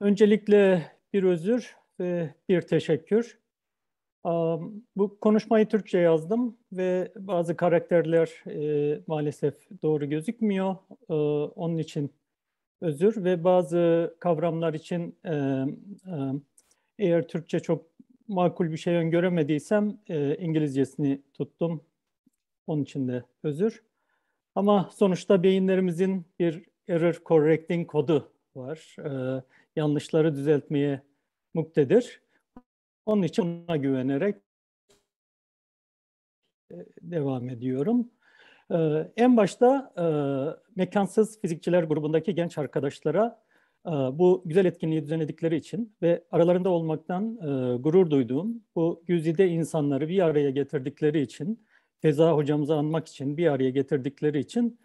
Öncelikle bir özür ve bir teşekkür. Bu konuşmayı Türkçe yazdım ve bazı karakterler e, maalesef doğru gözükmüyor. Onun için özür ve bazı kavramlar için e, e, eğer Türkçe çok makul bir şey öngöremediysem İngilizcesini tuttum. Onun için de özür. Ama sonuçta beyinlerimizin bir error correcting kodu var. Ee, yanlışları düzeltmeye muktedir. Onun için ona güvenerek e, devam ediyorum. E, en başta e, mekansız fizikçiler grubundaki genç arkadaşlara bu güzel etkinliği düzenledikleri için ve aralarında olmaktan gurur duyduğum bu güzide insanları bir araya getirdikleri için, Feza hocamızı anmak için bir araya getirdikleri için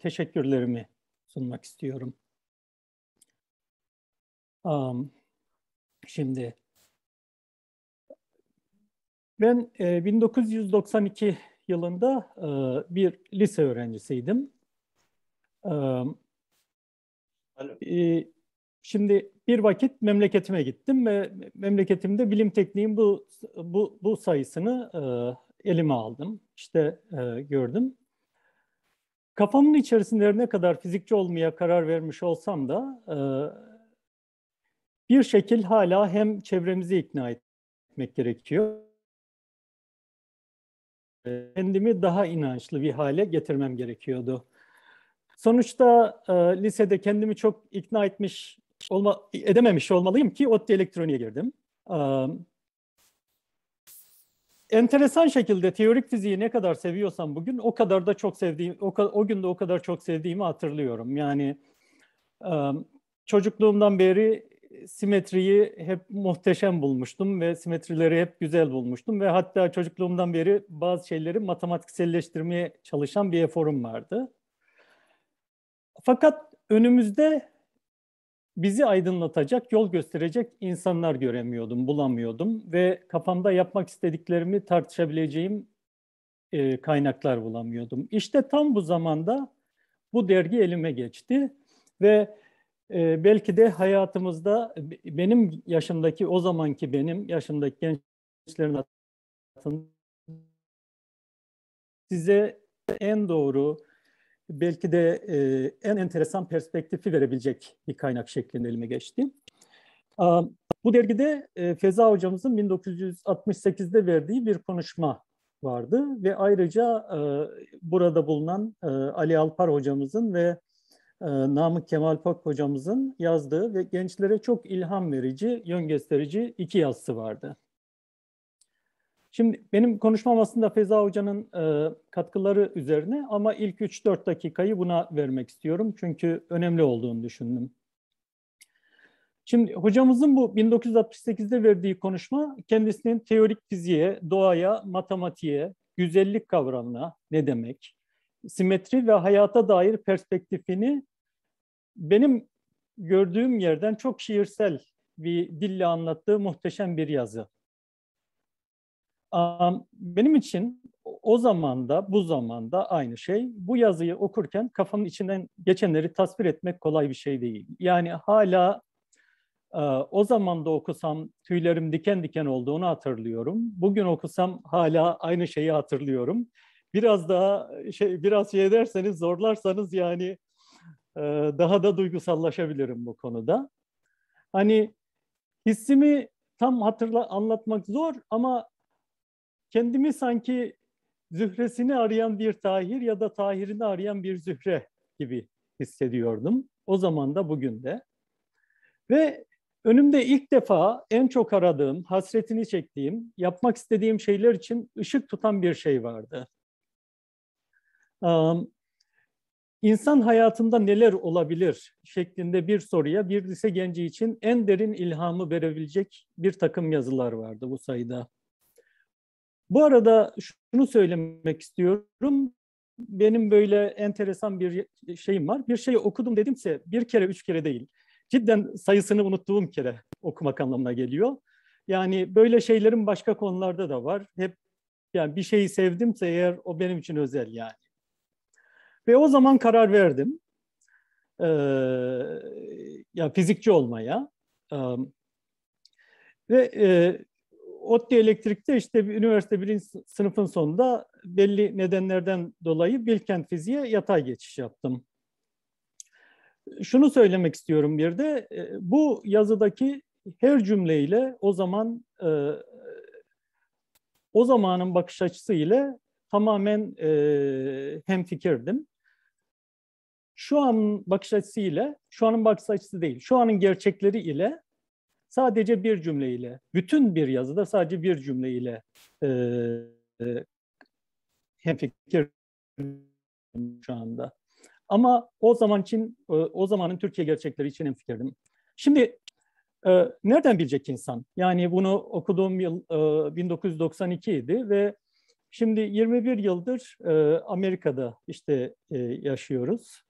teşekkürlerimi sunmak istiyorum. Um, şimdi ben e, 1992 yılında e, bir lise öğrencisiydim. E, şimdi bir vakit memleketime gittim ve memleketimde bilim tekniğin bu bu, bu sayısını e, elime aldım. İşte e, gördüm. Kafamın içerisinde ne kadar fizikçi olmaya karar vermiş olsam da e, bir şekil hala hem çevremizi ikna etmek gerekiyor. Kendimi daha inançlı bir hale getirmem gerekiyordu. Sonuçta e, lisede kendimi çok ikna etmiş olma, edememiş olmalıyım ki ODTÜ elektroniğe girdim. E, enteresan şekilde teorik fiziği ne kadar seviyorsam bugün o kadar da çok sevdiğim, o, o gün de o kadar çok sevdiğimi hatırlıyorum. Yani e, çocukluğumdan beri simetriyi hep muhteşem bulmuştum ve simetrileri hep güzel bulmuştum ve hatta çocukluğumdan beri bazı şeyleri matematikselleştirmeye çalışan bir eforum vardı. Fakat önümüzde bizi aydınlatacak, yol gösterecek insanlar göremiyordum, bulamıyordum ve kafamda yapmak istediklerimi tartışabileceğim e, kaynaklar bulamıyordum. İşte tam bu zamanda bu dergi elime geçti ve ee, belki de hayatımızda benim yaşımdaki o zamanki benim yaşımdaki gençlerin hayatında size en doğru belki de e, en enteresan perspektifi verebilecek bir kaynak şeklinde elime geçti. bu dergide e, Feza hocamızın 1968'de verdiği bir konuşma vardı ve ayrıca e, burada bulunan e, Ali Alpar hocamızın ve ee, Namık Kemal Pak hocamızın yazdığı ve gençlere çok ilham verici, yön gösterici iki yazısı vardı. Şimdi benim konuşmam aslında Feza Hoca'nın e, katkıları üzerine ama ilk 3-4 dakikayı buna vermek istiyorum. Çünkü önemli olduğunu düşündüm. Şimdi hocamızın bu 1968'de verdiği konuşma kendisinin teorik fiziğe, doğaya, matematiğe, güzellik kavramına ne demek, simetri ve hayata dair perspektifini benim gördüğüm yerden çok şiirsel bir dille anlattığı muhteşem bir yazı. Benim için o zamanda, bu zamanda aynı şey. Bu yazıyı okurken kafamın içinden geçenleri tasvir etmek kolay bir şey değil. Yani hala e, o zaman da okusam tüylerim diken diken olduğunu hatırlıyorum. Bugün okusam hala aynı şeyi hatırlıyorum biraz daha şey biraz şey ederseniz zorlarsanız yani e, daha da duygusallaşabilirim bu konuda. Hani hissimi tam hatırla anlatmak zor ama kendimi sanki zühresini arayan bir Tahir ya da Tahir'ini arayan bir zühre gibi hissediyordum. O zaman da bugün de. Ve önümde ilk defa en çok aradığım, hasretini çektiğim, yapmak istediğim şeyler için ışık tutan bir şey vardı. İnsan hayatında neler olabilir şeklinde bir soruya bir lise genci için en derin ilhamı verebilecek bir takım yazılar vardı bu sayıda. Bu arada şunu söylemek istiyorum. Benim böyle enteresan bir şeyim var. Bir şeyi okudum dedimse bir kere üç kere değil. Cidden sayısını unuttuğum kere okumak anlamına geliyor. Yani böyle şeylerin başka konularda da var. Hep yani bir şeyi sevdimse eğer o benim için özel yani. Ve o zaman karar verdim e, ya fizikçi olmaya. E, ve e, ODTÜ Elektrik'te işte üniversite birinci sınıfın sonunda belli nedenlerden dolayı Bilkent Fiziğe yatay geçiş yaptım. Şunu söylemek istiyorum bir de bu yazıdaki her cümleyle o zaman o zamanın bakış açısı ile tamamen hem fikirdim şu anın bakış açısı ile, şu anın bakış açısı değil, şu anın gerçekleri ile sadece bir cümle ile, bütün bir yazıda sadece bir cümleyle e, e, hemfikir şu anda. Ama o zaman için, e, o zamanın Türkiye gerçekleri için hemfikirdim. Şimdi e, nereden bilecek insan? Yani bunu okuduğum yıl e, 1992 idi ve şimdi 21 yıldır e, Amerika'da işte e, yaşıyoruz.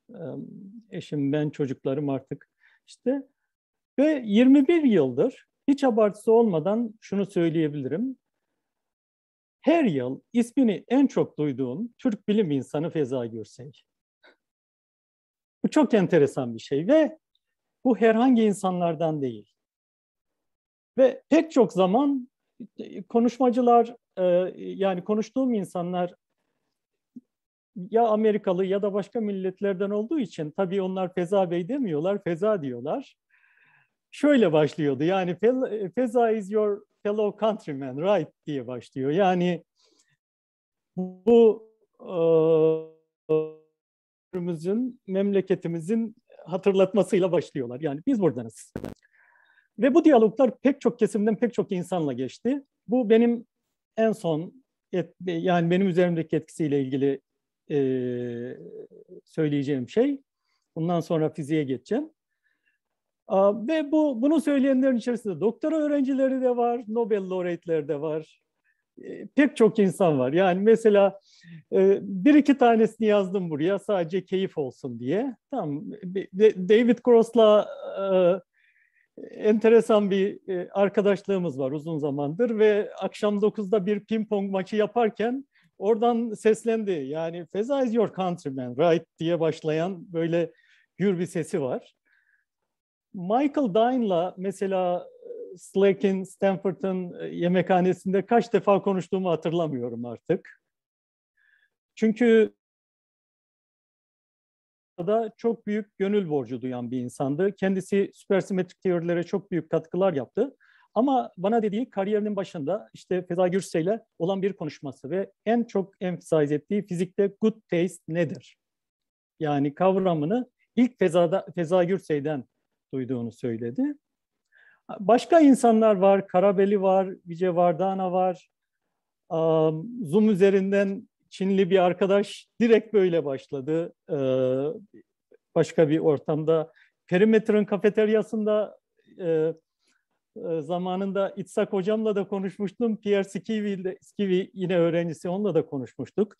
Eşim, ben, çocuklarım artık işte. Ve 21 yıldır hiç abartısı olmadan şunu söyleyebilirim. Her yıl ismini en çok duyduğum Türk bilim insanı Feza Gürsey. Bu çok enteresan bir şey ve bu herhangi insanlardan değil. Ve pek çok zaman e, konuşmacılar e, yani konuştuğum insanlar ya Amerikalı ya da başka milletlerden olduğu için tabii onlar Feza Bey demiyorlar, Feza diyorlar. Şöyle başlıyordu yani e, Feza is your fellow countryman, right diye başlıyor. Yani bu ıı, memleketimizin hatırlatmasıyla başlıyorlar. Yani biz buradanız. Ve bu diyaloglar pek çok kesimden pek çok insanla geçti. Bu benim en son et, yani benim üzerimdeki etkisiyle ilgili e, söyleyeceğim şey. Bundan sonra fiziğe geçeceğim. A, ve bu bunu söyleyenlerin içerisinde doktora öğrencileri de var, Nobel laureate'leri de var. E, pek çok insan var. Yani mesela e, bir iki tanesini yazdım buraya sadece keyif olsun diye. Tamam. David Cross'la e, enteresan bir arkadaşlığımız var uzun zamandır ve akşam 9'da bir ping pong maçı yaparken oradan seslendi. Yani Feza is your countryman, right diye başlayan böyle gür bir sesi var. Michael Dine'la mesela e, Slack'in Stanford'ın e, yemekhanesinde kaç defa konuştuğumu hatırlamıyorum artık. Çünkü da çok büyük gönül borcu duyan bir insandı. Kendisi süpersimetrik teorilere çok büyük katkılar yaptı. Ama bana dediği kariyerinin başında işte Feda ile olan bir konuşması ve en çok emphasize ettiği fizikte good taste nedir? Yani kavramını ilk Feza'da, Feza Gürsey'den duyduğunu söyledi. Başka insanlar var, Karabeli var, Vice Vardana var. Zoom üzerinden Çinli bir arkadaş direkt böyle başladı. Ee, başka bir ortamda. Perimeter'ın kafeteryasında e, ee, zamanında İtsak hocamla da konuşmuştum. Pierre Skivi, Skivi yine öğrencisi onunla da konuşmuştuk.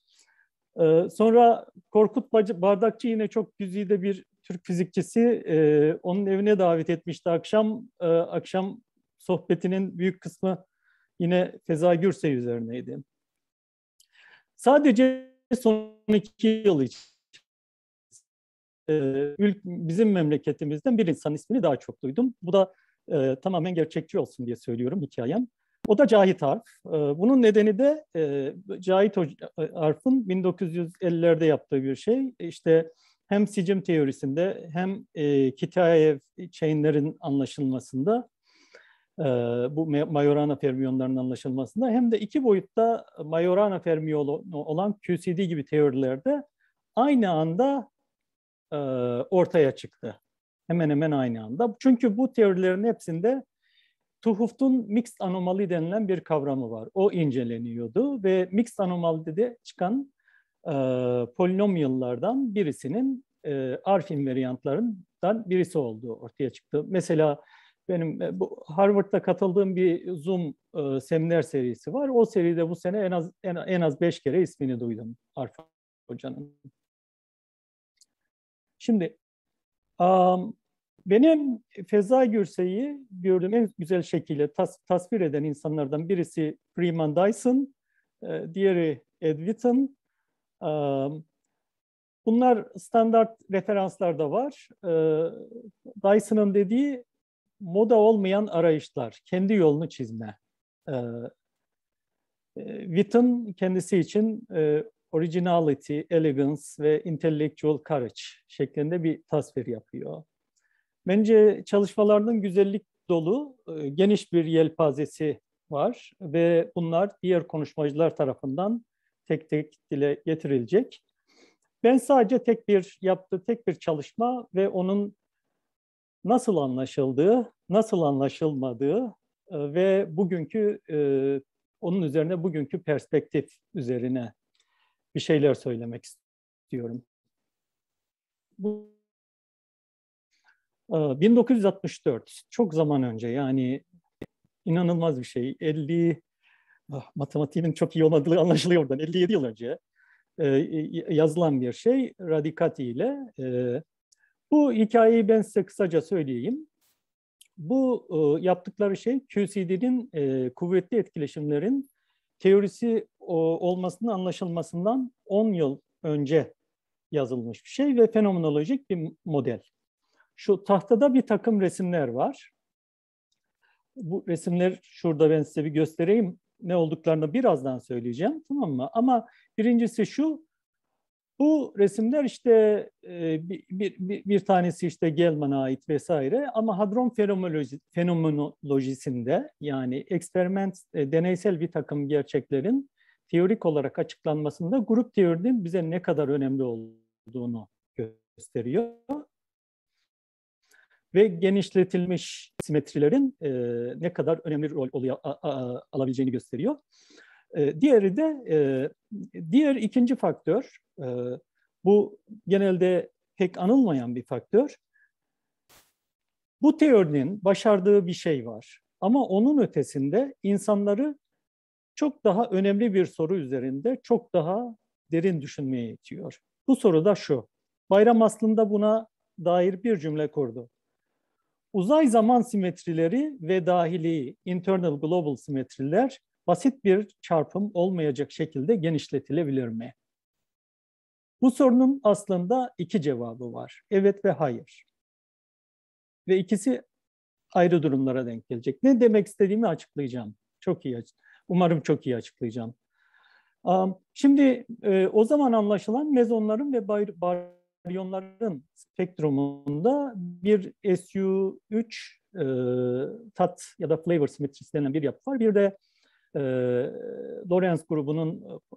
Ee, sonra Korkut Bardakçı yine çok güzide bir Türk fizikçisi. Ee, onun evine davet etmişti akşam. Akşam sohbetinin büyük kısmı yine Feza Gürsey üzerineydi. Sadece son iki yıl için bizim memleketimizden bir insan ismini daha çok duydum. Bu da e, tamamen gerçekçi olsun diye söylüyorum hikayem. O da Cahit Arf. E, bunun nedeni de e, Cahit e, Arf'ın 1950'lerde yaptığı bir şey. İşte hem sicim teorisinde hem e, Kitaev chainlerin anlaşılmasında e, bu Majorana fermiyonlarının anlaşılmasında hem de iki boyutta Majorana fermiyonu olan QCD gibi teorilerde aynı anda e, ortaya çıktı. Hemen hemen aynı anda. Çünkü bu teorilerin hepsinde Tuhuft'un mixed anomali denilen bir kavramı var. O inceleniyordu ve mixed anomalide çıkan e, polinomyallardan birisinin e, arf invariantlarından birisi olduğu ortaya çıktı. Mesela benim e, bu Harvard'da katıldığım bir Zoom e, seminer serisi var. O seride bu sene en az en, en az beş kere ismini duydum Arf Hoca'nın. Şimdi Um, benim Feza Gürse'yi gördüğüm en güzel şekilde tas tasvir eden insanlardan birisi Freeman Dyson, e, diğeri Ed Witten. Um, bunlar standart referanslarda var. E, Dyson'ın dediği moda olmayan arayışlar, kendi yolunu çizme. E, e Witten kendisi için e, originality, elegance ve intellectual courage şeklinde bir tasvir yapıyor. Bence çalışmalarının güzellik dolu, e, geniş bir yelpazesi var ve bunlar diğer konuşmacılar tarafından tek tek dile getirilecek. Ben sadece tek bir yaptığı tek bir çalışma ve onun nasıl anlaşıldığı, nasıl anlaşılmadığı e, ve bugünkü e, onun üzerine bugünkü perspektif üzerine bir şeyler söylemek istiyorum. Bu 1964 e, çok zaman önce yani inanılmaz bir şey. 50 ah, matematiğimin çok iyi olmadığı anlaşılıyor buradan. 57 yıl önce e, yazılan bir şey Radikati ile. E, bu hikayeyi ben size kısaca söyleyeyim. Bu yaptıkları şey QCD'nin kuvvetli etkileşimlerin teorisi olmasının anlaşılmasından 10 yıl önce yazılmış bir şey ve fenomenolojik bir model. Şu tahtada bir takım resimler var. Bu resimler şurada ben size bir göstereyim. Ne olduklarını birazdan söyleyeceğim tamam mı? Ama birincisi şu, bu resimler işte bir, e, bir, bir, bir tanesi işte Gelman'a ait vesaire ama hadron fenomenoloji, fenomenolojisinde yani eksperiment, e, deneysel bir takım gerçeklerin teorik olarak açıklanmasında grup teorinin bize ne kadar önemli olduğunu gösteriyor. Ve genişletilmiş simetrilerin e, ne kadar önemli rol oluyor, a, a, alabileceğini gösteriyor. E, diğeri de e, diğer ikinci faktör, e, bu genelde pek anılmayan bir faktör. Bu teorinin başardığı bir şey var. Ama onun ötesinde insanları çok daha önemli bir soru üzerinde çok daha derin düşünmeye itiyor. Bu soru da şu. Bayram aslında buna dair bir cümle kurdu. Uzay zaman simetrileri ve dahili internal global simetriler basit bir çarpım olmayacak şekilde genişletilebilir mi? Bu sorunun aslında iki cevabı var. Evet ve hayır. Ve ikisi ayrı durumlara denk gelecek. Ne demek istediğimi açıklayacağım. Çok iyi açık. Umarım çok iyi açıklayacağım. Şimdi e, o zaman anlaşılan mezonların ve baryonların spektrumunda bir SU3 e, tat ya da flavor simetrisi denen bir yapı var. Bir de e, Lorenz grubunun e,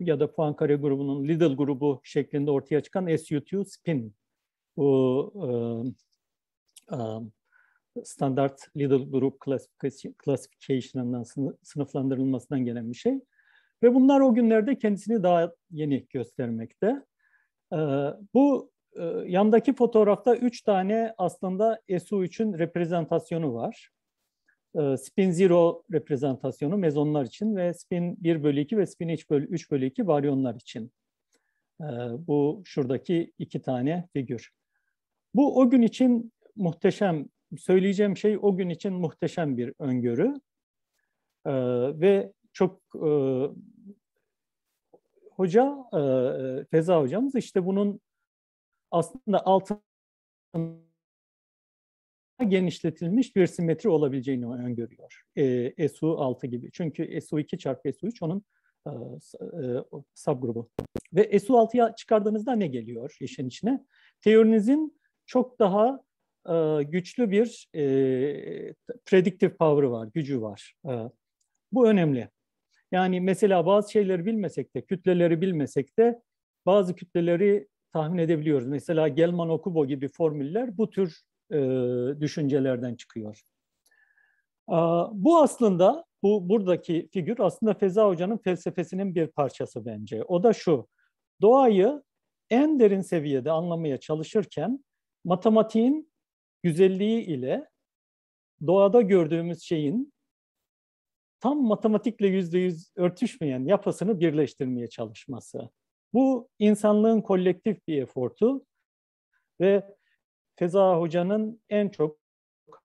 ya da Poincare grubunun Lidl grubu şeklinde ortaya çıkan SU2 spin bu standart Lidl Group Classification'ından sınıflandırılmasından gelen bir şey. Ve bunlar o günlerde kendisini daha yeni göstermekte. Ee, bu e, yandaki fotoğrafta üç tane aslında su için reprezentasyonu var. Ee, spin 0 reprezentasyonu mezonlar için ve spin 1 bölü 2 ve spin 3 bölü, 3 bölü 2 varyonlar için. Ee, bu şuradaki iki tane figür. Bu o gün için muhteşem söyleyeceğim şey o gün için muhteşem bir öngörü e, ve çok e, hoca e, Feza hocamız işte bunun aslında altında genişletilmiş bir simetri olabileceğini öngörüyor. E, SU6 gibi. Çünkü SU2 çarpı SU3 onun e, e, subgrubu. Ve SU6'ya çıkardığınızda ne geliyor işin içine? Teorinizin çok daha ee, güçlü bir e, predictive power'ı var, gücü var. E, bu önemli. Yani mesela bazı şeyleri bilmesek de, kütleleri bilmesek de bazı kütleleri tahmin edebiliyoruz. Mesela Gelman Okubo gibi formüller bu tür e, düşüncelerden çıkıyor. E, bu aslında, bu buradaki figür aslında Feza Hoca'nın felsefesinin bir parçası bence. O da şu, doğayı en derin seviyede anlamaya çalışırken matematiğin güzelliği ile doğada gördüğümüz şeyin tam matematikle yüzde yüz örtüşmeyen yapısını birleştirmeye çalışması. Bu insanlığın kolektif bir efortu ve Feza Hoca'nın en çok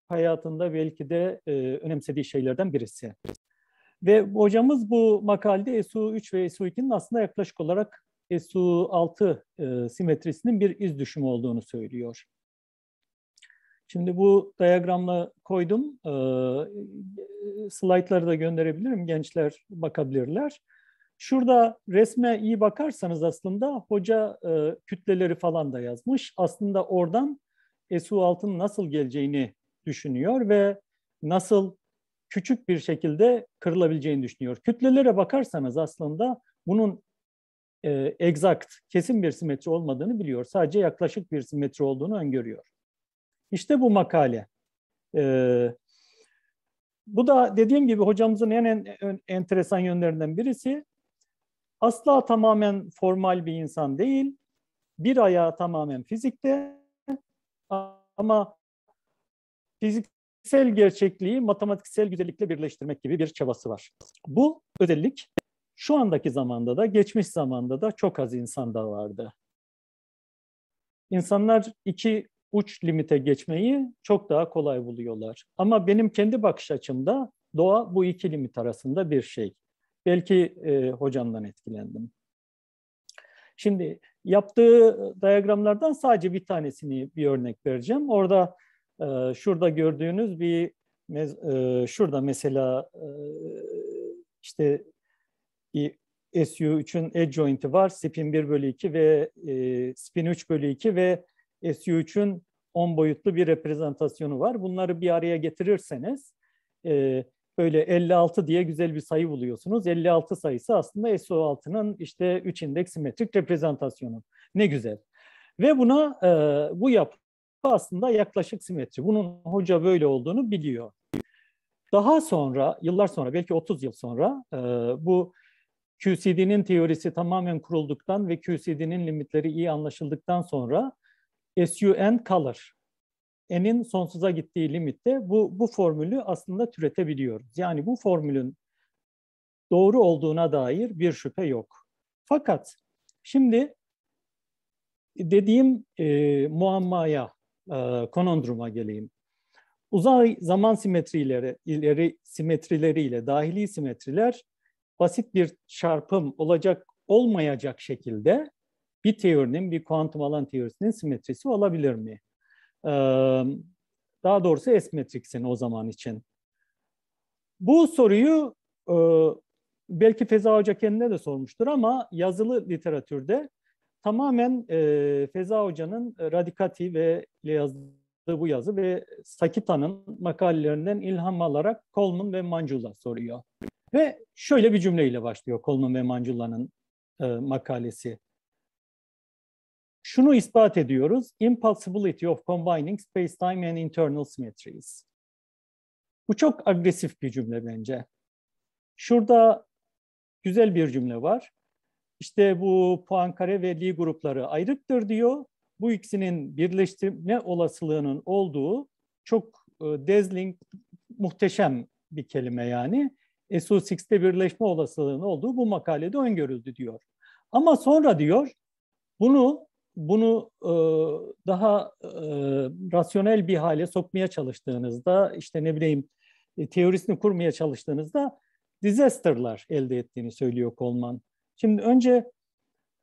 hayatında belki de e, önemsediği şeylerden birisi. Ve hocamız bu makalede SU3 ve SU2'nin aslında yaklaşık olarak SU6 e, simetrisinin bir iz düşümü olduğunu söylüyor. Şimdi bu dayagramla koydum. Ee, e, slaytları da gönderebilirim. Gençler bakabilirler. Şurada resme iyi bakarsanız aslında hoca e, kütleleri falan da yazmış. Aslında oradan Esu Altın nasıl geleceğini düşünüyor ve nasıl küçük bir şekilde kırılabileceğini düşünüyor. Kütlelere bakarsanız aslında bunun e, egzakt, kesin bir simetri olmadığını biliyor. Sadece yaklaşık bir simetri olduğunu öngörüyor. İşte bu makale. Ee, bu da dediğim gibi hocamızın en, en, enteresan yönlerinden birisi. Asla tamamen formal bir insan değil. Bir ayağı tamamen fizikte ama fiziksel gerçekliği matematiksel güzellikle birleştirmek gibi bir çabası var. Bu özellik şu andaki zamanda da geçmiş zamanda da çok az insanda vardı. İnsanlar iki uç limite geçmeyi çok daha kolay buluyorlar. Ama benim kendi bakış açımda doğa bu iki limit arasında bir şey. Belki e, hocamdan etkilendim. Şimdi yaptığı diyagramlardan sadece bir tanesini bir örnek vereceğim. Orada e, şurada gördüğünüz bir e, şurada mesela e, işte bir SU3'ün edge joint'i var. Spin 1 bölü 2 ve e, spin 3 bölü 2 ve SU3'ün 10 boyutlu bir reprezentasyonu var. Bunları bir araya getirirseniz e, böyle 56 diye güzel bir sayı buluyorsunuz. 56 sayısı aslında SO6'nın işte 3 indeks simetrik reprezentasyonu. Ne güzel. Ve buna e, bu yapı aslında yaklaşık simetri. Bunun hoca böyle olduğunu biliyor. Daha sonra, yıllar sonra, belki 30 yıl sonra e, bu QCD'nin teorisi tamamen kurulduktan ve QCD'nin limitleri iyi anlaşıldıktan sonra SUN kalır. N'in sonsuza gittiği limitte bu, bu formülü aslında türetebiliyoruz. Yani bu formülün doğru olduğuna dair bir şüphe yok. Fakat şimdi dediğim e, muammaya, e, konondruma geleyim. Uzay zaman simetrileri, ileri, simetrileriyle dahili simetriler basit bir çarpım olacak olmayacak şekilde bir teorinin, bir kuantum alan teorisinin simetrisi olabilir mi? Ee, daha doğrusu S metriksin o zaman için. Bu soruyu e, belki Feza Hoca kendine de sormuştur ama yazılı literatürde tamamen e, Feza Hoca'nın Radikati ve yazdığı bu yazı ve Sakita'nın makalelerinden ilham alarak Coleman ve Mancula soruyor. Ve şöyle bir cümleyle başlıyor Coleman ve Mancula'nın e, makalesi şunu ispat ediyoruz. Impossibility of combining space-time and internal symmetries. Bu çok agresif bir cümle bence. Şurada güzel bir cümle var. İşte bu Poincare ve Lie grupları ayrıktır diyor. Bu ikisinin birleştirme olasılığının olduğu çok e, dazzling, muhteşem bir kelime yani. SU6'te birleşme olasılığının olduğu bu makalede öngörüldü diyor. Ama sonra diyor bunu bunu e, daha e, rasyonel bir hale sokmaya çalıştığınızda işte ne bileyim e, teorisini kurmaya çalıştığınızda disasterlar elde ettiğini söylüyor Kolman. Şimdi önce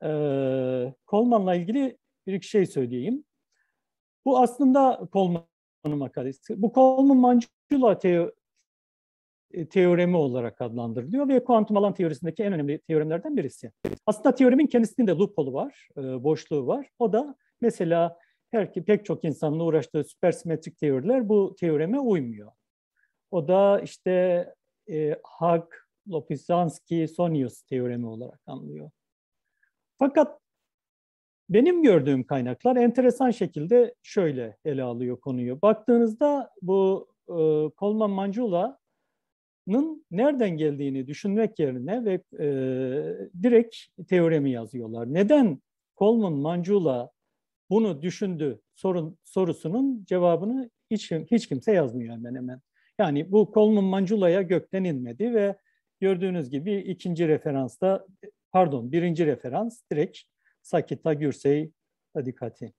e, Coleman'la ilgili bir iki şey söyleyeyim. Bu aslında Kolman'ın makalesi. Bu Coleman Mancula e, teoremi olarak adlandırılıyor ve kuantum alan teorisindeki en önemli teoremlerden birisi. Aslında teoremin kendisinde loophole'u var, e, boşluğu var. O da mesela her pek çok insanla uğraştığı süpersimetrik teoriler bu teoreme uymuyor. O da işte e, Hag, Lopisansky, Sonius teoremi olarak anlıyor. Fakat benim gördüğüm kaynaklar enteresan şekilde şöyle ele alıyor konuyu. Baktığınızda bu e, Coleman Mancula nın nereden geldiğini düşünmek yerine ve e, direkt teoremi yazıyorlar. Neden Coleman Mancula bunu düşündü sorun, sorusunun cevabını hiç, hiç kimse yazmıyor hemen hemen. Yani bu Coleman Mancula'ya gökten inmedi ve gördüğünüz gibi ikinci referansta pardon birinci referans direkt Sakita Gürsey adikati.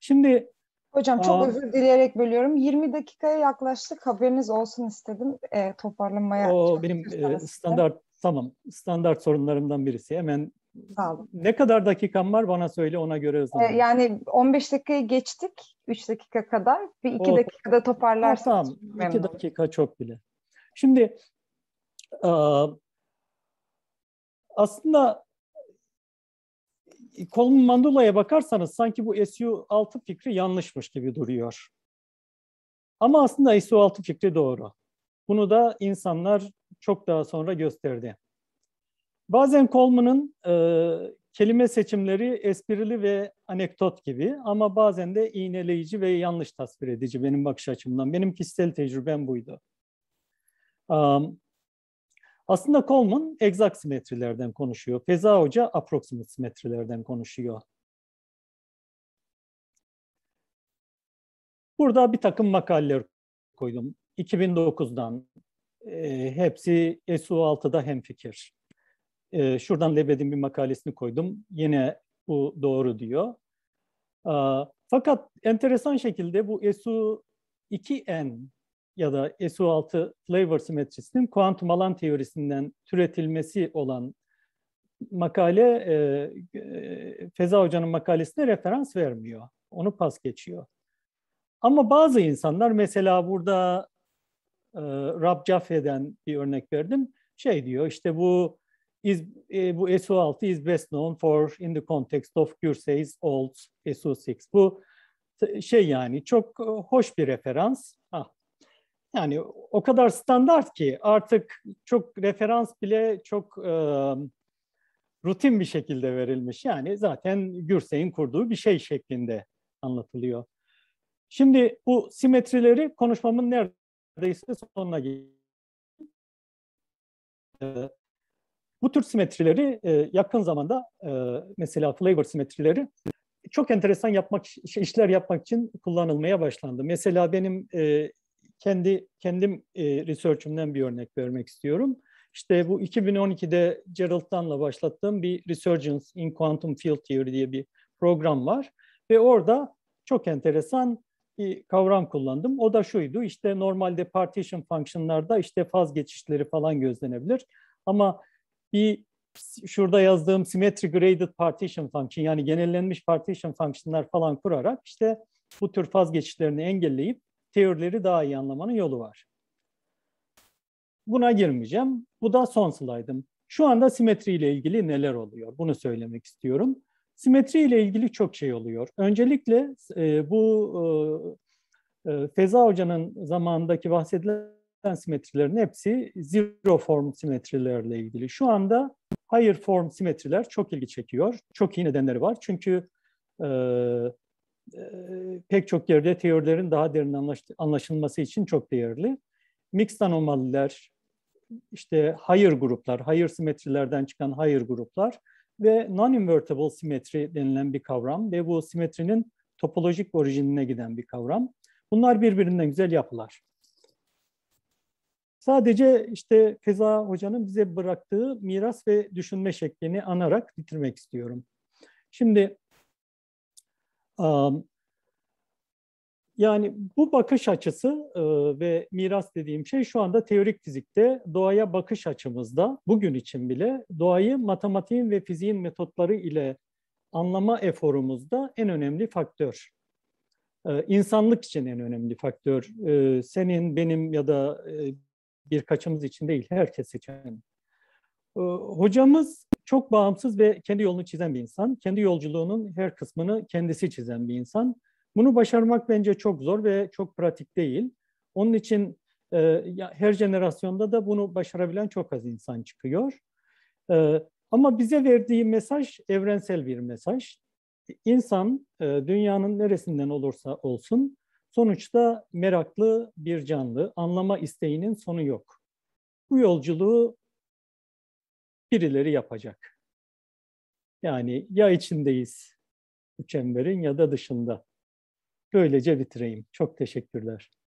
Şimdi Hocam çok Aa. özür dileyerek bölüyorum. 20 dakikaya yaklaştık. Haberiniz olsun istedim e, toparlamaya. O benim e, standart size. tamam standart sorunlarımdan birisi. Hemen Sağ olun. Ne kadar dakikam var bana söyle ona göre hızlanalım. Ee, yani 15 dakikayı geçtik 3 dakika kadar. Bir 2 o, dakikada toparlarsak. Tamam 2 dakika çok bile. Şimdi aslında Colin Mandula'ya bakarsanız sanki bu SU6 fikri yanlışmış gibi duruyor. Ama aslında SU6 fikri doğru. Bunu da insanlar çok daha sonra gösterdi. Bazen Coleman'ın e, kelime seçimleri esprili ve anekdot gibi ama bazen de iğneleyici ve yanlış tasvir edici benim bakış açımdan. Benim kişisel tecrübem buydu. Um, aslında Coleman egzak simetrilerden konuşuyor. Feza Hoca approximate simetrilerden konuşuyor. Burada bir takım makaleler koydum. 2009'dan e, hepsi SU6'da hemfikir. E, şuradan Lebed'in bir makalesini koydum. Yine bu doğru diyor. E, fakat enteresan şekilde bu SU2N ya da SU6 flavor simetrisinin kuantum alan teorisinden türetilmesi olan makale e, e, Feza Hoca'nın makalesine referans vermiyor. Onu pas geçiyor. Ama bazı insanlar mesela burada e, Rab Jaffe'den bir örnek verdim. Şey diyor işte bu is, e, bu SU6 is best known for in the context of Cursey's old SU6. Bu şey yani çok e, hoş bir referans yani o kadar standart ki artık çok referans bile çok e, rutin bir şekilde verilmiş. Yani zaten Gürsey'in kurduğu bir şey şeklinde anlatılıyor. Şimdi bu simetrileri konuşmamın neredeyse sonuna geliyor. E, bu tür simetrileri e, yakın zamanda e, mesela flavor simetrileri çok enteresan yapmak işler yapmak için kullanılmaya başlandı. Mesela benim kendi kendim e, research'ümden bir örnek vermek istiyorum. İşte bu 2012'de Gerald Dunn'la başlattığım bir Resurgence in Quantum Field Theory diye bir program var. Ve orada çok enteresan bir kavram kullandım. O da şuydu işte normalde partition function'larda işte faz geçişleri falan gözlenebilir. Ama bir şurada yazdığım symmetry graded partition function yani genellenmiş partition function'lar falan kurarak işte bu tür faz geçişlerini engelleyip teorileri daha iyi anlamanın yolu var. Buna girmeyeceğim. Bu da son slaydım. Şu anda simetri ile ilgili neler oluyor? Bunu söylemek istiyorum. Simetri ile ilgili çok şey oluyor. Öncelikle e, bu e, e Feza Hoca'nın zamanındaki bahsedilen simetrilerin hepsi zero form simetrilerle ilgili. Şu anda higher form simetriler çok ilgi çekiyor. Çok iyi nedenleri var. Çünkü e, pek çok yerde teorilerin daha derin anlaşılması için çok değerli. Mixed anomaliler, işte hayır gruplar, hayır simetrilerden çıkan hayır gruplar ve non-invertible simetri denilen bir kavram ve bu simetrinin topolojik orijinine giden bir kavram. Bunlar birbirinden güzel yapılar. Sadece işte Feza Hoca'nın bize bıraktığı miras ve düşünme şeklini anarak bitirmek istiyorum. Şimdi yani bu bakış açısı e, ve miras dediğim şey şu anda teorik fizikte doğaya bakış açımızda bugün için bile doğayı matematiğin ve fiziğin metotları ile anlama eforumuzda en önemli faktör. E, insanlık için en önemli faktör. E, senin, benim ya da birkaçımız için değil, herkes için. Ee, hocamız çok bağımsız ve kendi yolunu çizen bir insan. Kendi yolculuğunun her kısmını kendisi çizen bir insan. Bunu başarmak bence çok zor ve çok pratik değil. Onun için e, her jenerasyonda da bunu başarabilen çok az insan çıkıyor. E, ama bize verdiği mesaj evrensel bir mesaj. İnsan e, dünyanın neresinden olursa olsun sonuçta meraklı bir canlı, anlama isteğinin sonu yok. Bu yolculuğu birileri yapacak. Yani ya içindeyiz bu çemberin ya da dışında. Böylece bitireyim. Çok teşekkürler.